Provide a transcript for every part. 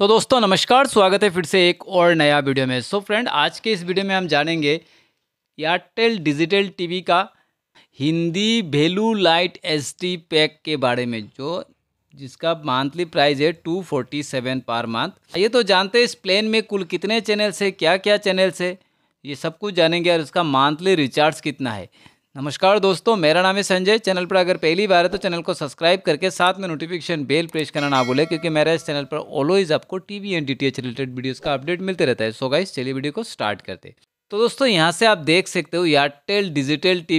सो so, दोस्तों नमस्कार स्वागत है फिर से एक और नया वीडियो में सो so, फ्रेंड आज के इस वीडियो में हम जानेंगे एयरटेल डिजिटल टीवी का Hindi value lite S T pack के बारे में जो जिसका मंथली प्राइस है two forty seven per month ये तो जानते हैं इस प्लान में कुल कितने चैनल्स है क्या क्या चैनल्स है ये सब कुछ जानेंगे और इसका मंथली रिचार्ज कितना है नमस्कार दोस्तों मेरा नाम है संजय चैनल पर अगर पहली बार है तो चैनल को सब्सक्राइब करके साथ में नोटिफिकेशन बेल प्रेस करना ना भूले क्योंकि मेरा इस चैनल पर ऑलवेज आपको TV and DTH related videos का अपडेट मिलते रहता है सो गाइस चलिए वीडियो को स्टार्ट करते तो दोस्तों यहाँ से आप देख सकते हो Airtel digital T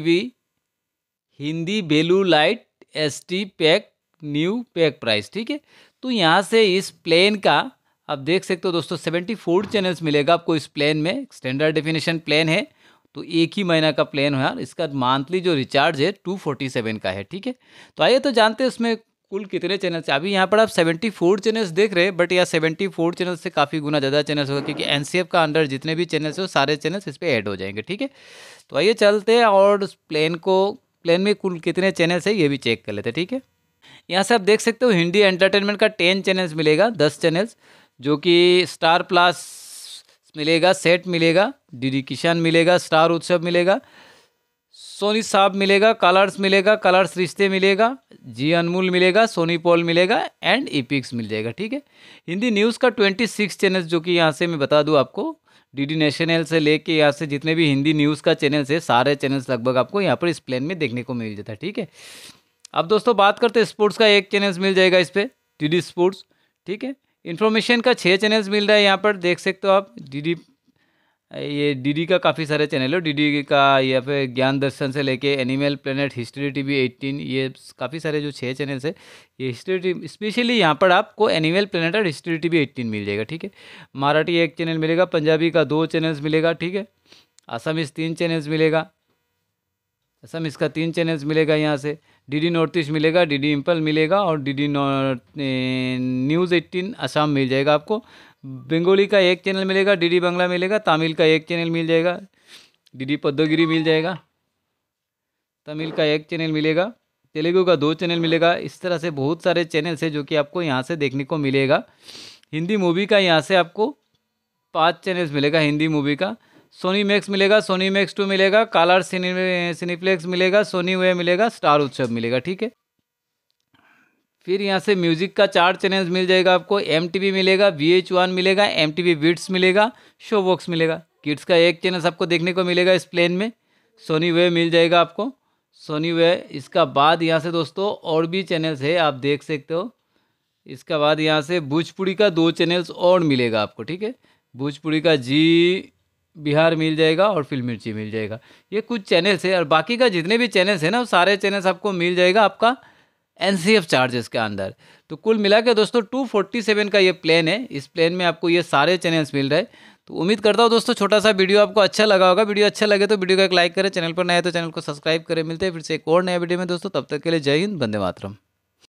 Hindi value lite S pack new pack price ठीक है तो यहाँ से इस प्लेन का आप देख सकते हो दोस्तों सेवेंटी चैनल्स मिलेगा आपको इस प्लेन में स्टैंडर्ड डेफिनेशन प्लेन है तो एक ही महीना का प्लान है इसका मंथली जो रिचार्ज है टू फोर्टी सेवन का है ठीक है तो आइए तो जानते हैं उसमें कुल कितने चैनल्स हैं अभी यहाँ पर आप सेवेंटी फोर चैनल्स देख रहे हैं बट यहाँ सेवेंटी फोर चैनल से काफ़ी गुना ज़्यादा चैनल्स होगा क्योंकि एन का अंडर जितने भी चैनल्स हो सारे चैनल्स इस पर ऐड हो जाएंगे ठीक है तो आइए चलते हैं और प्लान को प्लान में कुल कितने चैनल्स है ये भी चेक कर लेते हैं ठीक है यहाँ से आप देख सकते हो हिंदी एंटरटेनमेंट का टेन चैनल्स मिलेगा दस चैनल्स जो कि स्टार प्लस मिलेगा सेट मिलेगा डीडी किशन मिलेगा स्टार उत्सव मिलेगा सोनी साहब मिलेगा कलर्स मिलेगा कलर्स रिश्ते मिलेगा जी अनमोल मिलेगा सोनी पॉल मिलेगा एंड ईपिक्स मिल जाएगा ठीक है हिंदी न्यूज़ का ट्वेंटी सिक्स चैनल जो कि यहाँ से मैं बता दूँ आपको डीडी नेशनल से लेके यहाँ से जितने भी हिंदी न्यूज़ का चैनल्स है सारे चैनल्स लगभग आपको यहाँ पर इस प्लान में देखने को मिल जाता है ठीक है अब दोस्तों बात करते हैं स्पोर्ट्स का एक चैनल्स मिल जाएगा इस पर डी स्पोर्ट्स ठीक है इन्फॉर्मेशन का छः चैनल्स मिल रहा है यहाँ पर देख सकते हो आप डी ये डीडी का काफ़ी सारे चैनल है डीडी का या फिर ज्ञान दर्शन से लेके एनिमल प्लेनेट हिस्ट्री टीवी 18 ये काफ़ी सारे जो छः चैनल्स है ये हिस्ट्री टी स्पेशली यहाँ पर आपको एनिमल प्लेनेट और हिस्ट्री टीवी 18 मिल जाएगा ठीक है मराठी एक चैनल मिलेगा पंजाबी का दो चैनल्स मिलेगा ठीक है आसामीज तीन चैनल्स मिलेगा असम इसका तीन चैनल्स मिलेगा यहाँ से डीडी नॉर्थ ईस्ट मिलेगा डीडी इम्पल मिलेगा और डीडी न्यूज़ एट्टीन असम मिल जाएगा आपको बंगाली का एक चैनल मिलेगा डीडी बांग्ला मिलेगा तमिल का एक चैनल मिल जाएगा डीडी पद्मगिरी मिल जाएगा तमिल का एक चैनल मिलेगा तेलुगु का दो चैनल मिलेगा इस तरह से बहुत सारे चैनल्स हैं जो कि आपको यहाँ से देखने को मिलेगा हिंदी मूवी का यहाँ से आपको पाँच चैनल्स मिलेगा हिंदी मूवी का सोनी मैक्स मिलेगा सोनी मैक्स टू मिलेगा कालर सिनी सिनीप्लेक्स मिलेगा सोनी वे मिलेगा स्टार उत्सव मिलेगा ठीक है फिर यहाँ से म्यूज़िक का चार चैनल्स मिल जाएगा आपको एम मिलेगा वी एच वन मिलेगा एम टी बिट्स मिलेगा शो बॉक्स मिलेगा किड्स का एक चैनल आपको देखने को मिलेगा इस प्लेन में सोनी वे मिल जाएगा आपको सोनी वे इसका बाद यहाँ से दोस्तों और भी चैनल्स है आप देख सकते हो इसका बाद यहाँ से भोजपुरी का दो चैनल्स और मिलेगा आपको ठीक है भोजपुरी का जी बिहार मिल जाएगा और फिल्म मिर्ची मिल जाएगा ये कुछ चैनल्स है और बाकी का जितने भी चैनल्स हैं ना वो सारे चैनल्स आपको मिल जाएगा आपका एन चार्जेस के अंदर तो कुल मिला के दोस्तों 247 का ये प्लान है इस प्लान में आपको ये सारे चैनल्स मिल रहे तो उम्मीद करता हूँ दोस्तों छोटा सा वीडियो आपको अच्छा लगा होगा वीडियो अच्छा लगे तो वीडियो को एक लाइक करें चैनल पर नया तो चैनल को सब्सक्राइब करें मिलते हैं फिर से एक और नया वीडियो में दोस्तों तब तक के लिए जय हिंद बंदे मातरम